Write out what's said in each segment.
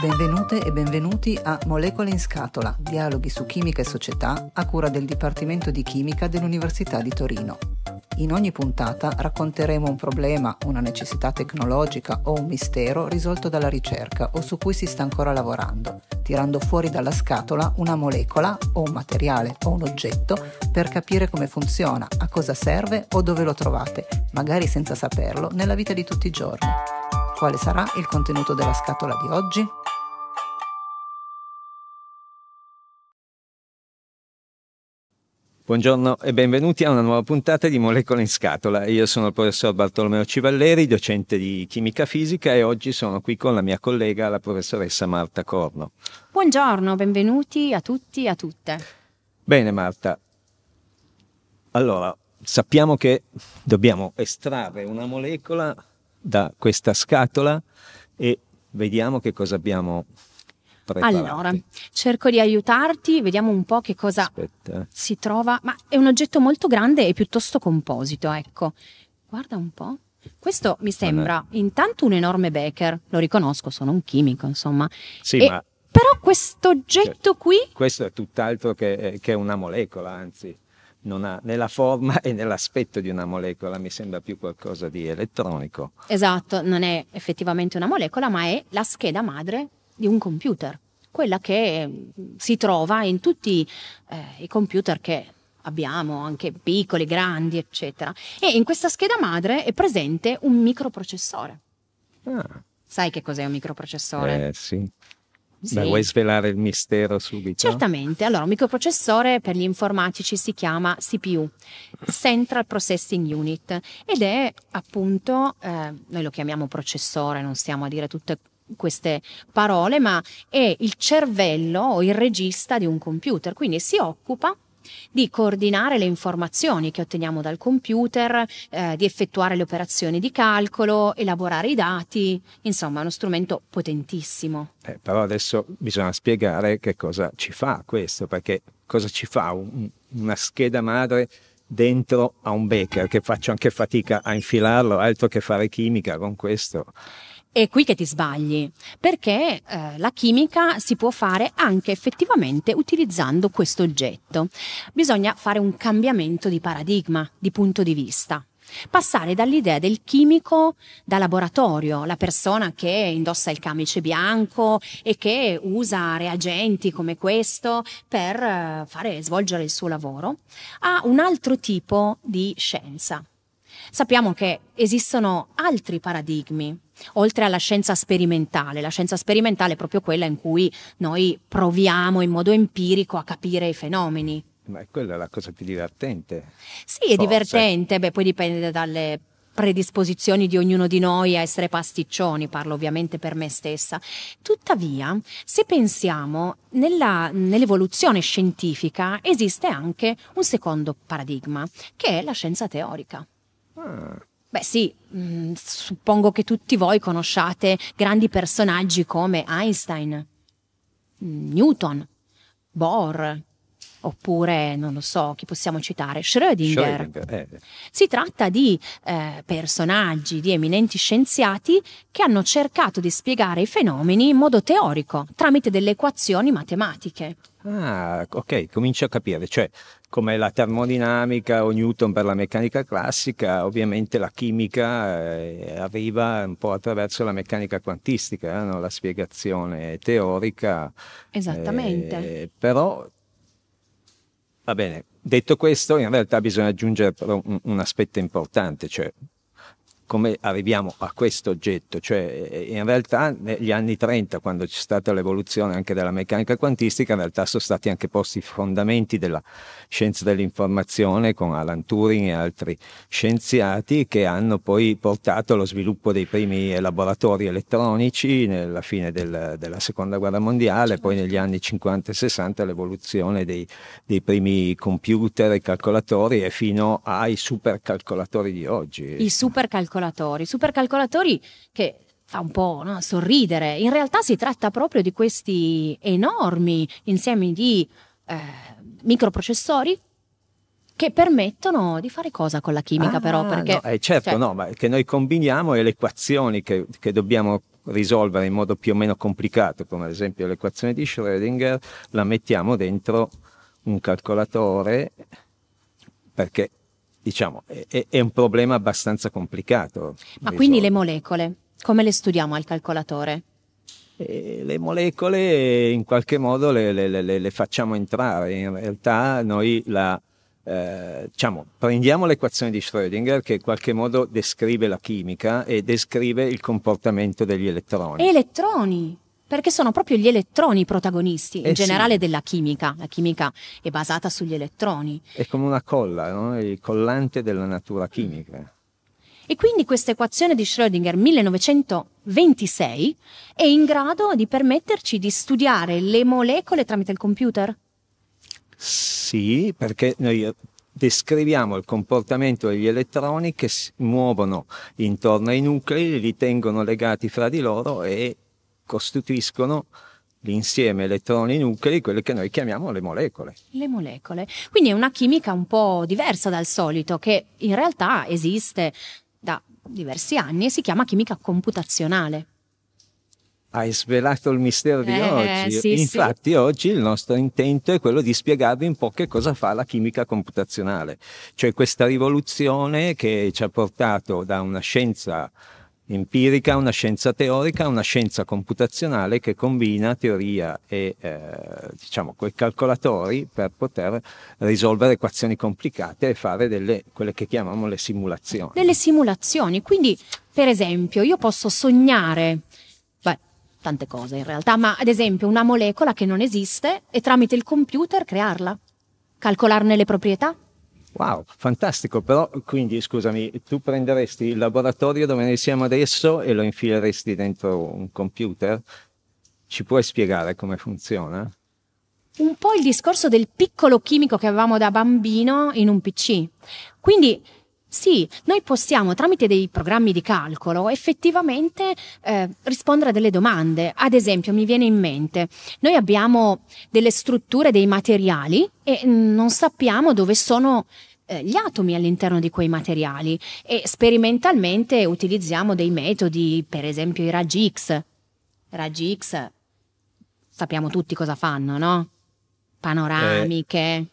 Benvenute e benvenuti a Molecole in Scatola, dialoghi su chimica e società a cura del Dipartimento di Chimica dell'Università di Torino. In ogni puntata racconteremo un problema, una necessità tecnologica o un mistero risolto dalla ricerca o su cui si sta ancora lavorando, tirando fuori dalla scatola una molecola o un materiale o un oggetto per capire come funziona, a cosa serve o dove lo trovate, magari senza saperlo, nella vita di tutti i giorni. Quale sarà il contenuto della scatola di oggi? Buongiorno e benvenuti a una nuova puntata di Molecole in Scatola. Io sono il professor Bartolomeo Civalleri, docente di chimica fisica e oggi sono qui con la mia collega, la professoressa Marta Corno. Buongiorno, benvenuti a tutti e a tutte. Bene Marta, allora sappiamo che dobbiamo estrarre una molecola da questa scatola e vediamo che cosa abbiamo preparati. Allora, cerco di aiutarti, vediamo un po' che cosa Aspetta. si trova. Ma è un oggetto molto grande e piuttosto composito, ecco. Guarda un po'. Questo mi sembra intanto un enorme Becker, lo riconosco, sono un chimico, insomma. Sì, e, ma... Però questo oggetto certo. qui... Questo è tutt'altro che, eh, che una molecola, anzi non ha nella forma e nell'aspetto di una molecola, mi sembra più qualcosa di elettronico. Esatto, non è effettivamente una molecola, ma è la scheda madre di un computer, quella che mm, si trova in tutti eh, i computer che abbiamo, anche piccoli, grandi, eccetera. E in questa scheda madre è presente un microprocessore. Ah. Sai che cos'è un microprocessore? Eh sì. Sì. Beh, vuoi svelare il mistero subito? Certamente. Allora, un microprocessore per gli informatici si chiama CPU, Central Processing Unit, ed è appunto, eh, noi lo chiamiamo processore, non stiamo a dire tutte queste parole, ma è il cervello o il regista di un computer, quindi si occupa di coordinare le informazioni che otteniamo dal computer, eh, di effettuare le operazioni di calcolo, elaborare i dati, insomma è uno strumento potentissimo. Eh, però adesso bisogna spiegare che cosa ci fa questo, perché cosa ci fa un, una scheda madre dentro a un baker che faccio anche fatica a infilarlo, altro che fare chimica con questo. È qui che ti sbagli, perché eh, la chimica si può fare anche effettivamente utilizzando questo oggetto. Bisogna fare un cambiamento di paradigma, di punto di vista. Passare dall'idea del chimico da laboratorio, la persona che indossa il camice bianco e che usa reagenti come questo per eh, fare svolgere il suo lavoro, a un altro tipo di scienza, Sappiamo che esistono altri paradigmi, oltre alla scienza sperimentale. La scienza sperimentale è proprio quella in cui noi proviamo in modo empirico a capire i fenomeni. Ma è quella la cosa più divertente. Sì, è Forse. divertente, beh, poi dipende dalle predisposizioni di ognuno di noi a essere pasticcioni, parlo ovviamente per me stessa. Tuttavia, se pensiamo nella, nell'evoluzione scientifica esiste anche un secondo paradigma, che è la scienza teorica. Beh sì, mh, mm, suppongo che tutti voi conosciate grandi personaggi come Einstein, mm, Newton, Bohr, oppure non lo so chi possiamo citare, Schrödinger. Schrödinger eh. Si tratta di eh, personaggi, di eminenti scienziati che hanno cercato di spiegare i fenomeni in modo teorico, tramite delle equazioni matematiche. Ah, ok, comincio a capire, cioè come la termodinamica o Newton per la meccanica classica, ovviamente la chimica eh, arriva un po' attraverso la meccanica quantistica, eh, no? la spiegazione teorica. Esattamente. Eh, però, va bene, detto questo, in realtà bisogna aggiungere un, un aspetto importante, cioè come arriviamo a questo oggetto, cioè eh, in realtà negli anni 30 quando c'è stata l'evoluzione anche della meccanica quantistica in realtà sono stati anche posti i fondamenti della scienza dell'informazione con Alan Turing e altri scienziati che hanno poi portato allo sviluppo dei primi laboratori elettronici nella fine del, della seconda guerra mondiale, poi negli anni 50 e 60 l'evoluzione dei, dei primi computer e calcolatori e fino ai supercalcolatori di oggi. I supercalcolatori supercalcolatori, supercalcolatori che fa un po' no, sorridere, in realtà si tratta proprio di questi enormi insiemi di eh, microprocessori che permettono di fare cosa con la chimica ah, però? Perché, no, eh, certo, cioè, no, ma che noi combiniamo e le equazioni che, che dobbiamo risolvere in modo più o meno complicato, come ad esempio l'equazione di Schrödinger, la mettiamo dentro un calcolatore perché diciamo, è, è un problema abbastanza complicato. Ma quindi so. le molecole, come le studiamo al calcolatore? E eh, le molecole in qualche modo le, le, le, le facciamo entrare, in realtà noi la, eh, diciamo, prendiamo l'equazione di Schrödinger che in qualche modo descrive la chimica e descrive il comportamento degli elettroni. E elettroni? perché sono proprio gli elettroni i protagonisti, in eh generale sì. della chimica. La chimica è basata sugli elettroni. È come una colla, no? il collante della natura chimica. E quindi questa equazione di Schrödinger 1926 è in grado di permetterci di studiare le molecole tramite il computer? Sì, perché noi eh, descriviamo il comportamento degli elettroni che si muovono intorno ai nuclei, li tengono legati fra di loro e costituiscono l'insieme elettroni-nuclei, quelle che noi chiamiamo le molecole. Le molecole. Quindi è una chimica un po' diversa dal solito, che in realtà esiste da diversi anni e si chiama chimica computazionale. Hai svelato il mistero eh, di oggi. Sì, Infatti, sì. oggi il nostro intento è quello di spiegarvi un po' che cosa fa la chimica computazionale, cioè questa rivoluzione che ci ha portato da una scienza empirica, una scienza teorica, una scienza computazionale che combina teoria e eh, diciamo quei calcolatori per poter risolvere equazioni complicate e fare delle, quelle che chiamiamo le simulazioni. Delle simulazioni, quindi per esempio io posso sognare beh, tante cose in realtà, ma ad esempio una molecola che non esiste e tramite il computer crearla, calcolarne le proprietà, Wow, fantastico, però quindi scusami, tu prenderesti il laboratorio dove noi siamo adesso e lo infileresti dentro un computer? Ci puoi spiegare come funziona? Un po' il discorso del piccolo chimico che avevamo da bambino in un PC. Quindi sì, noi possiamo tramite dei programmi di calcolo effettivamente eh, rispondere a delle domande. Ad esempio, mi viene in mente, noi abbiamo delle strutture, dei materiali e mm, non sappiamo dove sono eh, gli atomi all'interno di quei materiali e sperimentalmente utilizziamo dei metodi, per esempio i raggi X. Raggi X sappiamo tutti cosa fanno, no? Panoramiche. Eh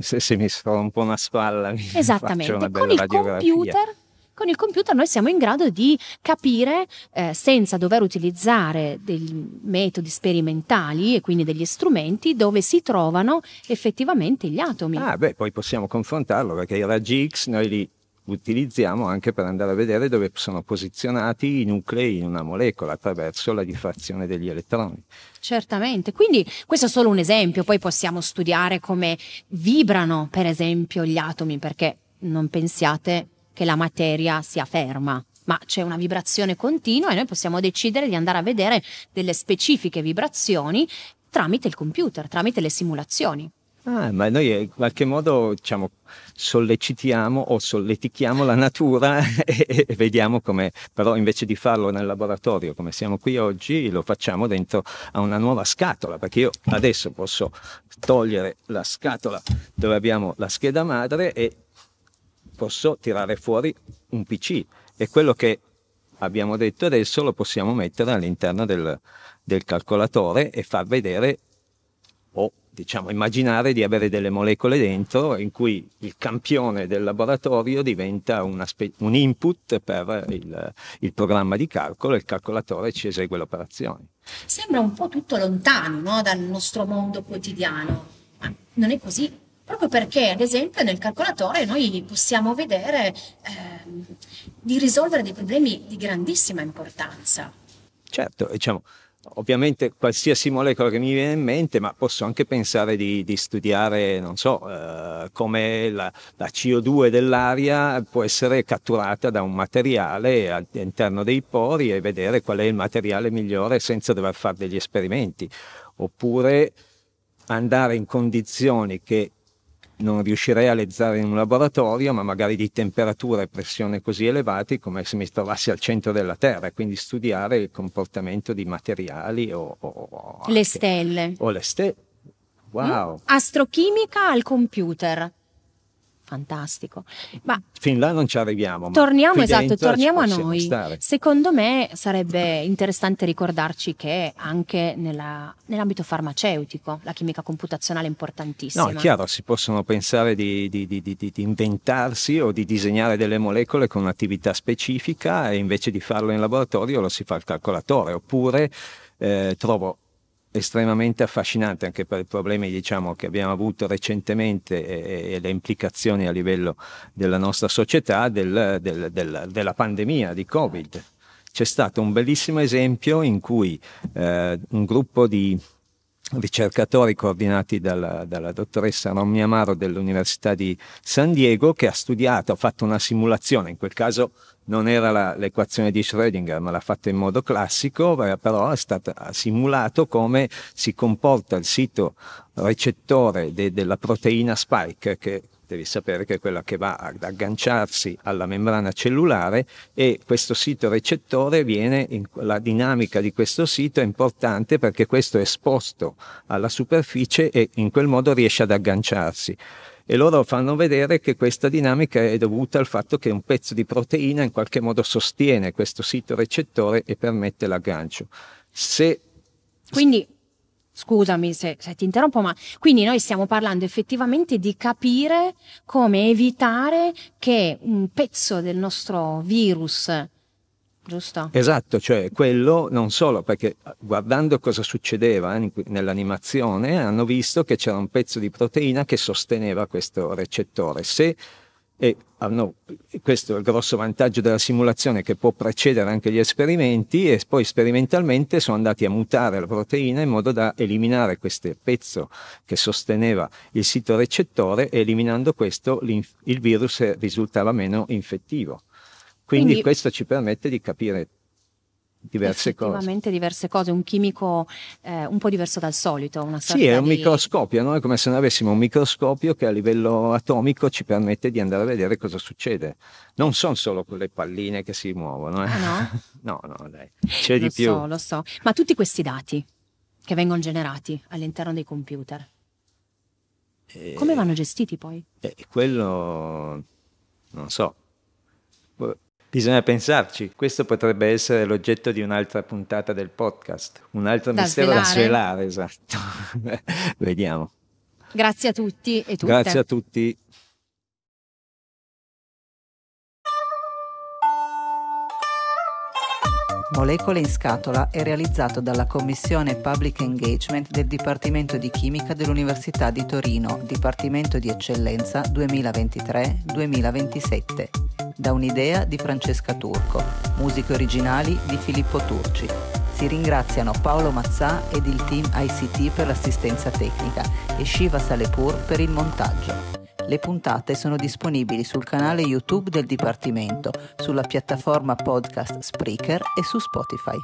se, se mi sto un po' una spalla, esattamente, una con il computer con il computer noi siamo in grado di capire, eh, senza dover utilizzare dei metodi sperimentali e quindi degli strumenti, dove si trovano effettivamente gli atomi. Ah, beh, poi possiamo confrontarlo perché i raggi X noi li utilizziamo anche per andare a vedere dove sono posizionati i nuclei in una molecola attraverso la diffrazione degli elettroni. Certamente, quindi questo è solo un esempio, poi possiamo studiare come vibrano per esempio gli atomi perché non pensiate che la materia sia ferma, ma c'è una vibrazione continua e noi possiamo decidere di andare a vedere delle specifiche vibrazioni tramite il computer, tramite le simulazioni. Ah, ma noi eh, in qualche modo diciamo, sollecitiamo o solletichiamo la natura e, e vediamo come, però invece di farlo nel laboratorio come siamo qui oggi, lo facciamo dentro a una nuova scatola, perché io adesso posso togliere la scatola dove abbiamo la scheda madre e posso tirare fuori un PC e quello che abbiamo detto adesso lo possiamo mettere all'interno del, del calcolatore e far vedere diciamo, immaginare di avere delle molecole dentro in cui il campione del laboratorio diventa spe- un input per il, il, programma di calcolo e il calcolatore ci esegue le operazioni. Sembra un po' tutto lontano no? dal nostro mondo quotidiano, ma non è così. Proprio perché, ad esempio, nel calcolatore noi possiamo vedere eh, di risolvere dei problemi di grandissima importanza. Certo, diciamo, ovviamente qualsiasi molecola che mi viene in mente, ma posso anche pensare di, di studiare, non so, eh, come la, la, CO2 dell'aria può essere catturata da un materiale all'interno dei pori e vedere qual è il materiale migliore senza dover fare degli esperimenti, oppure andare in condizioni che non riuscirei a realizzare in un laboratorio, ma magari di temperatura e pressione così elevati come se mi trovassi al centro della Terra, quindi studiare il comportamento di materiali o... o, anche, le stelle. O le stelle. Wow. Mm? Astrochimica al computer fantastico. Mm-hmm. Ma fin là non ci arriviamo. Torniamo, esatto, torniamo a noi. Stare. Secondo me sarebbe interessante ricordarci che anche nella, nell'ambito farmaceutico la chimica computazionale è importantissima. No, è chiaro, si possono pensare di, di, di, di inventarsi o di disegnare delle molecole con un'attività specifica e invece di farlo in laboratorio lo si fa al calcolatore, oppure eh, trovo estremamente affascinante anche per i problemi diciamo, che abbiamo avuto recentemente e, e, le implicazioni a livello della nostra società del, del, del, della pandemia di Covid. C'è stato un bellissimo esempio in cui eh, un gruppo di ricercatori coordinati dalla, dalla dottoressa Rommi Amaro dell'Università di San Diego che ha studiato, ha fatto una simulazione, in quel caso non era l'equazione di Schrödinger, ma l'ha fatta in modo classico, eh, però è stato simulato come si comporta il sito recettore de, della proteina spike, che devi sapere che è quella che va ad agganciarsi alla membrana cellulare e questo sito recettore viene, in, la dinamica di questo sito è importante perché questo è esposto alla superficie e in quel modo riesce ad agganciarsi e loro fanno vedere che questa dinamica è dovuta al fatto che un pezzo di proteina in qualche modo sostiene questo sito recettore e permette l'aggancio. Se... Quindi Scusami se, se, ti interrompo, ma quindi noi stiamo parlando effettivamente di capire come evitare che un pezzo del nostro virus Giusto. Esatto, cioè quello non solo perché eh, guardando cosa succedeva eh, nell'animazione hanno visto che c'era un pezzo di proteina che sosteneva questo recettore. Se, e ah, questo è il grosso vantaggio della simulazione che può precedere anche gli esperimenti e poi sperimentalmente sono andati a mutare la proteina in modo da eliminare questo pezzo che sosteneva il sito recettore e eliminando questo il virus risultava meno infettivo. Quindi, Quindi questo ci permette di capire diverse cose. diverse cose, un chimico eh, un po' diverso dal solito. Una sorta sì, è un di... microscopio, no? è come se noi avessimo un microscopio che a livello atomico ci permette di andare a vedere cosa succede. Non sono solo quelle palline che si muovono. Eh? Ah, no? no, no, dai, c'è lo di più. Lo so, lo so. Ma tutti questi dati che vengono generati all'interno dei computer, eh, come vanno gestiti poi? Eh, quello non so, Bisogna pensarci, questo potrebbe essere l'oggetto di un'altra puntata del podcast, un altro da mistero svelare. da svelare, esatto. Vediamo. Grazie a tutti e tutte. Grazie a tutti. Molecole in scatola è realizzato dalla Commissione Public Engagement del Dipartimento di Chimica dell'Università di Torino, Dipartimento di Eccellenza 2023-2027, da un'idea di Francesca Turco, musiche originali di Filippo Turci. Si ringraziano Paolo Mazzà ed il team ICT per l'assistenza tecnica e Shiva Salepur per il montaggio. Le puntate sono disponibili sul canale YouTube del Dipartimento, sulla piattaforma podcast Spreaker e su Spotify.